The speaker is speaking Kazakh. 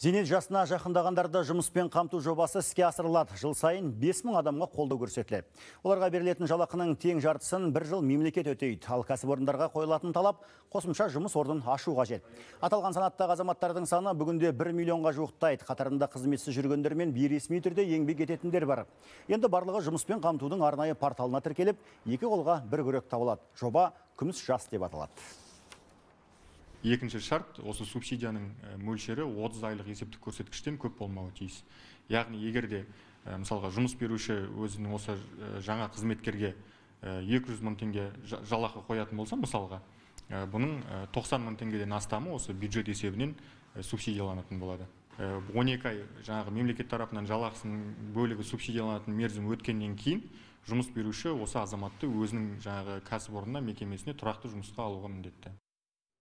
Зенет жасына жақындағандарды жұмыспен қамту жобасы іске асырылады. Жыл сайын 5000 адамға қолдау көрсетіледі. Оларға берілетін жалақының тең жартысын бір жыл мемлекет өтейді. Ал орындарға қойылатын талап қосымша жұмыс орнын ашу қажет. Аталған санаттағы азаматтардың саны бүгінде 1 миллионға жуықтайды. Қатарында қызметсіз жүргендер мен бейресми түрде еңбек ететіндер бар. Енді барлығы жұмыспен қамтудың арнайы порталына тіркеліп, екі қолға бір күрек табылады. Жоба күміс жас деп аталады екінші шарт осы субсидияның э, мөлшері 30 айлық есептік көрсеткіштен көп болмауы тиіс яғни егер де э, мысалға жұмыс беруші өзінің осы э, жаңа қызметкерге 200 жүз мың теңге жалақы қоятын болса мысалға бұның 90 мың теңгеден астамы осы бюджет есебінен субсидияланатын болады 12 ай жаңағы мемлекет тарапынан жалақысының бөлігі субсидияланатын мерзім өткеннен кейін жұмыс беруші осы азаматты өзінің жаңағы кәсіпорнына мекемесіне тұрақты жұмысқа алуға міндетті